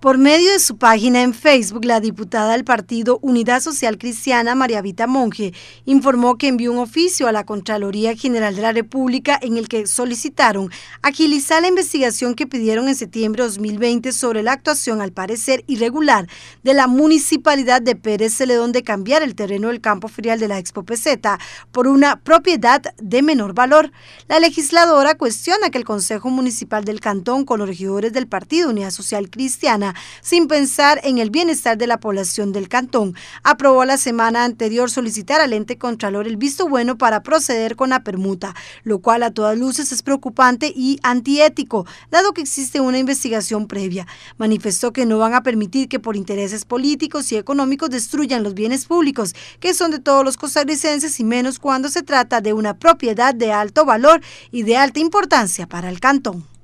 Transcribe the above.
Por medio de su página en Facebook, la diputada del partido Unidad Social Cristiana, María Vita Monge, informó que envió un oficio a la Contraloría General de la República en el que solicitaron agilizar la investigación que pidieron en septiembre de 2020 sobre la actuación, al parecer irregular, de la municipalidad de Pérez Celedón de cambiar el terreno del campo ferial de la Expo PZ por una propiedad de menor valor. La legisladora cuestiona que el Consejo Municipal del Cantón, con los regidores del partido Unidad Social Cristiana, sin pensar en el bienestar de la población del cantón. Aprobó la semana anterior solicitar al ente contralor el visto bueno para proceder con la permuta, lo cual a todas luces es preocupante y antiético, dado que existe una investigación previa. Manifestó que no van a permitir que por intereses políticos y económicos destruyan los bienes públicos, que son de todos los costarricenses y menos cuando se trata de una propiedad de alto valor y de alta importancia para el cantón.